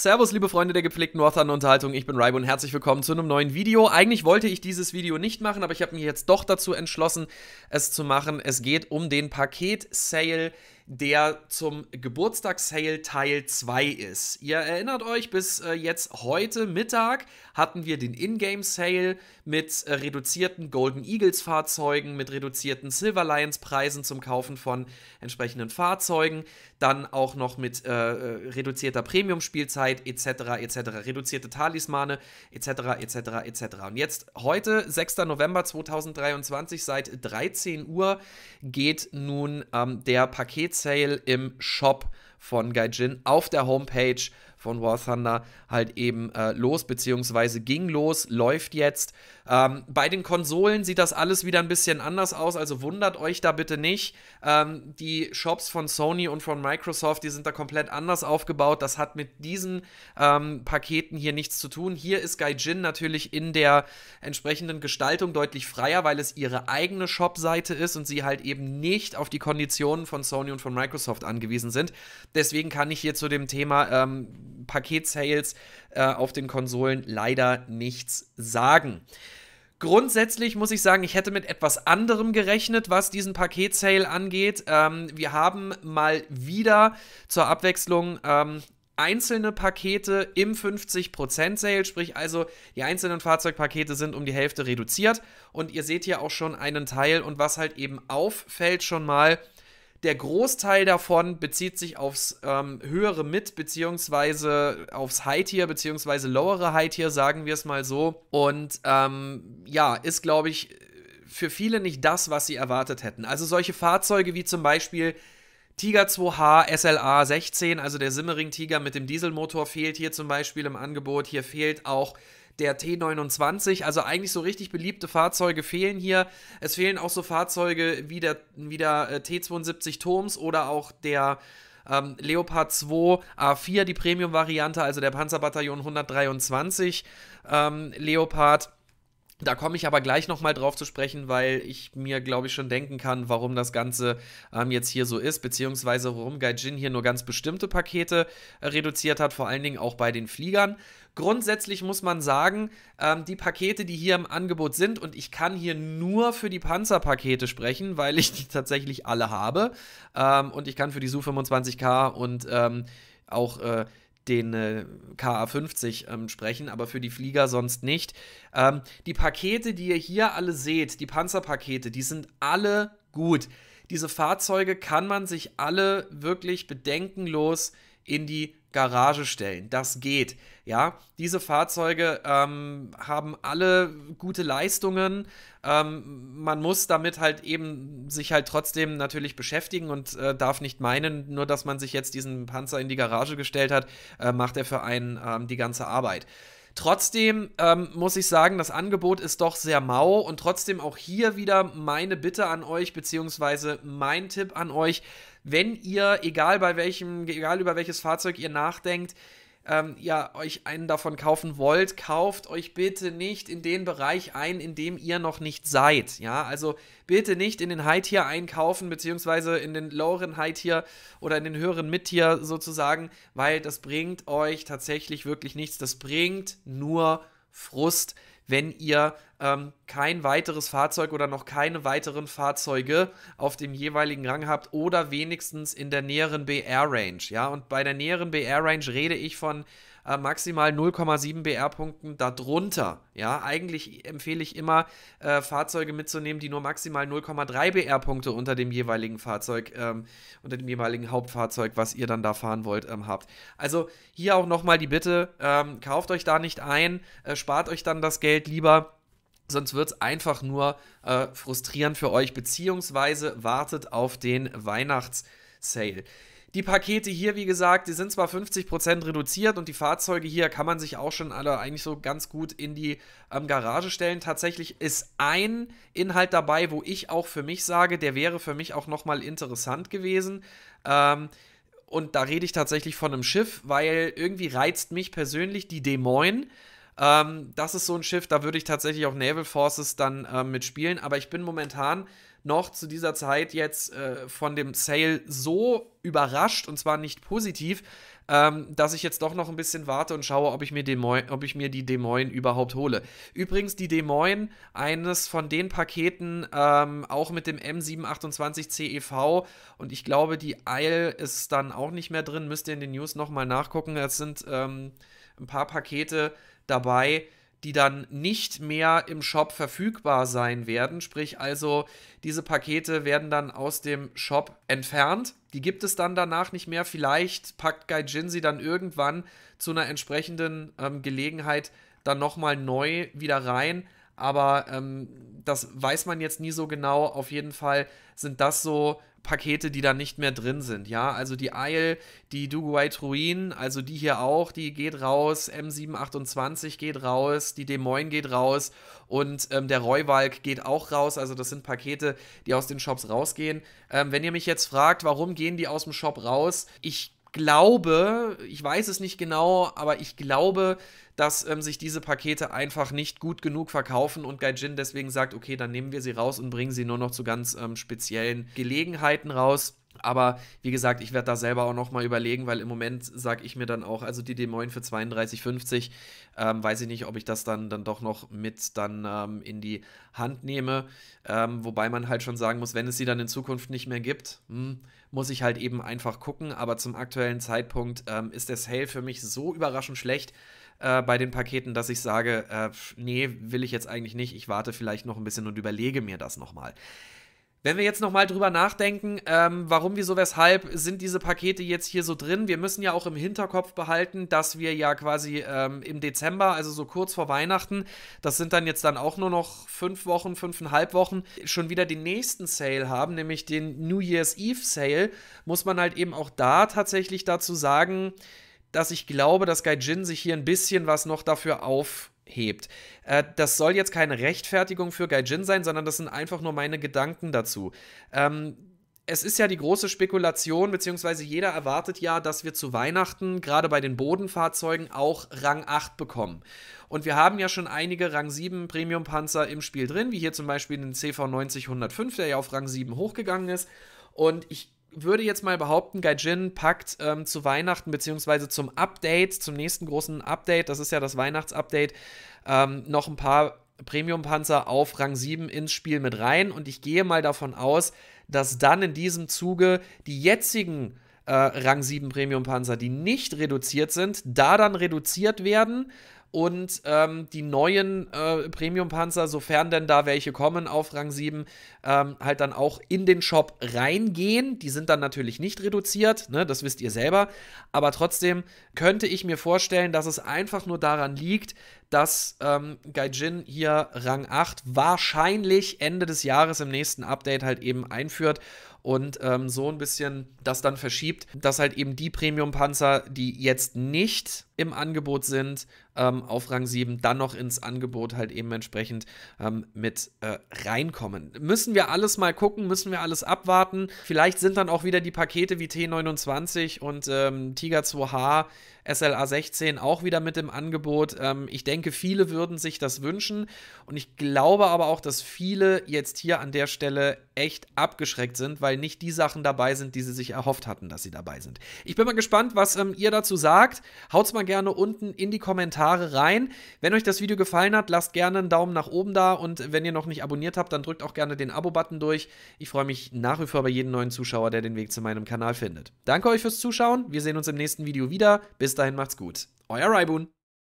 Servus, liebe Freunde der gepflegten Northern Unterhaltung, ich bin Raibo und herzlich willkommen zu einem neuen Video. Eigentlich wollte ich dieses Video nicht machen, aber ich habe mich jetzt doch dazu entschlossen, es zu machen. Es geht um den Paket-Sale der zum Geburtstagssale Teil 2 ist. Ihr erinnert euch, bis äh, jetzt heute Mittag hatten wir den Ingame Sale mit äh, reduzierten Golden Eagles Fahrzeugen, mit reduzierten Silver Lions Preisen zum Kaufen von entsprechenden Fahrzeugen, dann auch noch mit äh, äh reduzierter Premium Spielzeit etc. etc. reduzierte Talismane etc. etc. etc. Und jetzt heute 6. November 2023 seit 13 Uhr geht nun ähm, der Paket Sale im Shop von Gaijin auf der Homepage von War Thunder halt eben äh, los, beziehungsweise ging los, läuft jetzt. Ähm, bei den Konsolen sieht das alles wieder ein bisschen anders aus, also wundert euch da bitte nicht. Ähm, die Shops von Sony und von Microsoft, die sind da komplett anders aufgebaut. Das hat mit diesen ähm, Paketen hier nichts zu tun. Hier ist Gaijin natürlich in der entsprechenden Gestaltung deutlich freier, weil es ihre eigene Shop-Seite ist und sie halt eben nicht auf die Konditionen von Sony und von Microsoft angewiesen sind. Deswegen kann ich hier zu dem Thema ähm, Paketsales äh, auf den Konsolen leider nichts sagen. Grundsätzlich muss ich sagen, ich hätte mit etwas anderem gerechnet, was diesen Paketsale angeht. Ähm, wir haben mal wieder zur Abwechslung ähm, einzelne Pakete im 50% Sale, sprich also die einzelnen Fahrzeugpakete sind um die Hälfte reduziert und ihr seht hier auch schon einen Teil und was halt eben auffällt schon mal, der Großteil davon bezieht sich aufs ähm, höhere Mid, beziehungsweise aufs High-Tier, beziehungsweise lowere High-Tier, sagen wir es mal so. Und ähm, ja, ist, glaube ich, für viele nicht das, was sie erwartet hätten. Also solche Fahrzeuge wie zum Beispiel Tiger 2H SLA 16, also der Simmering Tiger mit dem Dieselmotor, fehlt hier zum Beispiel im Angebot. Hier fehlt auch der T29. Also eigentlich so richtig beliebte Fahrzeuge fehlen hier. Es fehlen auch so Fahrzeuge wie der, wie der äh, T72 Turms oder auch der ähm, Leopard 2 A4, die Premium-Variante, also der Panzerbataillon 123 ähm, Leopard. Da komme ich aber gleich nochmal drauf zu sprechen, weil ich mir, glaube ich, schon denken kann, warum das Ganze ähm, jetzt hier so ist, beziehungsweise warum Gaijin hier nur ganz bestimmte Pakete äh, reduziert hat, vor allen Dingen auch bei den Fliegern. Grundsätzlich muss man sagen, ähm, die Pakete, die hier im Angebot sind, und ich kann hier nur für die Panzerpakete sprechen, weil ich die tatsächlich alle habe. Ähm, und ich kann für die Su-25K und ähm, auch äh, den äh, KA50 ähm, sprechen, aber für die Flieger sonst nicht. Ähm, die Pakete, die ihr hier alle seht, die Panzerpakete, die sind alle gut. Diese Fahrzeuge kann man sich alle wirklich bedenkenlos in die Garage stellen. Das geht. Ja, diese Fahrzeuge ähm, haben alle gute Leistungen. Ähm, man muss damit halt eben sich halt trotzdem natürlich beschäftigen und äh, darf nicht meinen, nur dass man sich jetzt diesen Panzer in die Garage gestellt hat, äh, macht er für einen ähm, die ganze Arbeit. Trotzdem ähm, muss ich sagen, das Angebot ist doch sehr mau und trotzdem auch hier wieder meine Bitte an euch, beziehungsweise mein Tipp an euch, wenn ihr, egal bei welchem, egal über welches Fahrzeug ihr nachdenkt, ähm, ja euch einen davon kaufen wollt, kauft euch bitte nicht in den Bereich ein, in dem ihr noch nicht seid. Ja, also bitte nicht in den High-Tier einkaufen, beziehungsweise in den loweren High-Tier oder in den höheren Mid-Tier sozusagen, weil das bringt euch tatsächlich wirklich nichts. Das bringt nur Frust, wenn ihr ähm, kein weiteres Fahrzeug oder noch keine weiteren Fahrzeuge auf dem jeweiligen Rang habt oder wenigstens in der näheren BR-Range. Ja, und bei der näheren BR-Range rede ich von äh, maximal 0,7 BR-Punkten darunter. Ja, eigentlich empfehle ich immer, äh, Fahrzeuge mitzunehmen, die nur maximal 0,3 BR-Punkte unter dem jeweiligen Fahrzeug, ähm, unter dem jeweiligen Hauptfahrzeug, was ihr dann da fahren wollt, ähm, habt. Also hier auch nochmal die Bitte, ähm, kauft euch da nicht ein, äh, spart euch dann das Geld lieber Sonst wird es einfach nur äh, frustrierend für euch, beziehungsweise wartet auf den Weihnachtssale. Die Pakete hier, wie gesagt, die sind zwar 50% reduziert und die Fahrzeuge hier kann man sich auch schon alle eigentlich so ganz gut in die ähm, Garage stellen. Tatsächlich ist ein Inhalt dabei, wo ich auch für mich sage, der wäre für mich auch nochmal interessant gewesen. Ähm, und da rede ich tatsächlich von einem Schiff, weil irgendwie reizt mich persönlich die Des Moines. Ähm, das ist so ein Schiff, da würde ich tatsächlich auch Naval Forces dann ähm, mitspielen. Aber ich bin momentan noch zu dieser Zeit jetzt äh, von dem Sale so überrascht und zwar nicht positiv, ähm, dass ich jetzt doch noch ein bisschen warte und schaue, ob ich mir, Des ob ich mir die Des Moines überhaupt hole. Übrigens die Des Moines, eines von den Paketen, ähm, auch mit dem M728 CEV und ich glaube, die Isle ist dann auch nicht mehr drin, müsst ihr in den News nochmal nachgucken. Es sind ähm, ein paar Pakete, dabei, die dann nicht mehr im Shop verfügbar sein werden. Sprich also, diese Pakete werden dann aus dem Shop entfernt. Die gibt es dann danach nicht mehr. Vielleicht packt Gaijin sie dann irgendwann zu einer entsprechenden ähm, Gelegenheit dann nochmal neu wieder rein aber ähm, das weiß man jetzt nie so genau. Auf jeden Fall sind das so Pakete, die da nicht mehr drin sind. Ja, also die Isle, die Duguay Truin, also die hier auch, die geht raus, M728 geht raus, die Des Moines geht raus und ähm, der Reuwalk geht auch raus. Also das sind Pakete, die aus den Shops rausgehen. Ähm, wenn ihr mich jetzt fragt, warum gehen die aus dem Shop raus, ich glaube, ich weiß es nicht genau, aber ich glaube, dass ähm, sich diese Pakete einfach nicht gut genug verkaufen und Gaijin deswegen sagt, okay, dann nehmen wir sie raus und bringen sie nur noch zu ganz ähm, speziellen Gelegenheiten raus. Aber wie gesagt, ich werde da selber auch nochmal überlegen, weil im Moment sage ich mir dann auch, also die D9 für 32,50, ähm, weiß ich nicht, ob ich das dann, dann doch noch mit dann ähm, in die Hand nehme. Ähm, wobei man halt schon sagen muss, wenn es sie dann in Zukunft nicht mehr gibt, hm, muss ich halt eben einfach gucken. Aber zum aktuellen Zeitpunkt ähm, ist der Sale für mich so überraschend schlecht, äh, bei den Paketen, dass ich sage, äh, nee, will ich jetzt eigentlich nicht. Ich warte vielleicht noch ein bisschen und überlege mir das nochmal. Wenn wir jetzt nochmal drüber nachdenken, ähm, warum, wieso, weshalb sind diese Pakete jetzt hier so drin? Wir müssen ja auch im Hinterkopf behalten, dass wir ja quasi ähm, im Dezember, also so kurz vor Weihnachten, das sind dann jetzt dann auch nur noch fünf Wochen, fünfeinhalb Wochen, schon wieder den nächsten Sale haben, nämlich den New Year's Eve Sale, muss man halt eben auch da tatsächlich dazu sagen, dass ich glaube, dass Gaijin sich hier ein bisschen was noch dafür auf hebt. Äh, das soll jetzt keine Rechtfertigung für Gaijin sein, sondern das sind einfach nur meine Gedanken dazu. Ähm, es ist ja die große Spekulation, beziehungsweise jeder erwartet ja, dass wir zu Weihnachten gerade bei den Bodenfahrzeugen auch Rang 8 bekommen. Und wir haben ja schon einige Rang 7 Premium-Panzer im Spiel drin, wie hier zum Beispiel den CV90-105, der ja auf Rang 7 hochgegangen ist. Und ich würde jetzt mal behaupten, Gaijin packt ähm, zu Weihnachten bzw. zum Update, zum nächsten großen Update, das ist ja das Weihnachtsupdate, ähm, noch ein paar Premium-Panzer auf Rang 7 ins Spiel mit rein. Und ich gehe mal davon aus, dass dann in diesem Zuge die jetzigen äh, Rang 7 Premium-Panzer, die nicht reduziert sind, da dann reduziert werden und ähm, die neuen äh, Premium-Panzer, sofern denn da welche kommen auf Rang 7, ähm, halt dann auch in den Shop reingehen. Die sind dann natürlich nicht reduziert, ne, das wisst ihr selber. Aber trotzdem könnte ich mir vorstellen, dass es einfach nur daran liegt, dass ähm, Gaijin hier Rang 8 wahrscheinlich Ende des Jahres im nächsten Update halt eben einführt und ähm, so ein bisschen das dann verschiebt, dass halt eben die Premium-Panzer, die jetzt nicht im Angebot sind, ähm, auf Rang 7 dann noch ins Angebot halt eben entsprechend ähm, mit äh, reinkommen. Müssen wir alles mal gucken, müssen wir alles abwarten. Vielleicht sind dann auch wieder die Pakete wie T29 und ähm, Tiger 2H, SLA 16 auch wieder mit im Angebot. Ähm, ich denke, denke, viele würden sich das wünschen. Und ich glaube aber auch, dass viele jetzt hier an der Stelle echt abgeschreckt sind, weil nicht die Sachen dabei sind, die sie sich erhofft hatten, dass sie dabei sind. Ich bin mal gespannt, was ähm, ihr dazu sagt. Haut's mal gerne unten in die Kommentare rein. Wenn euch das Video gefallen hat, lasst gerne einen Daumen nach oben da. Und wenn ihr noch nicht abonniert habt, dann drückt auch gerne den Abo-Button durch. Ich freue mich nach wie vor bei jedem neuen Zuschauer, der den Weg zu meinem Kanal findet. Danke euch fürs Zuschauen. Wir sehen uns im nächsten Video wieder. Bis dahin macht's gut. Euer Raibun.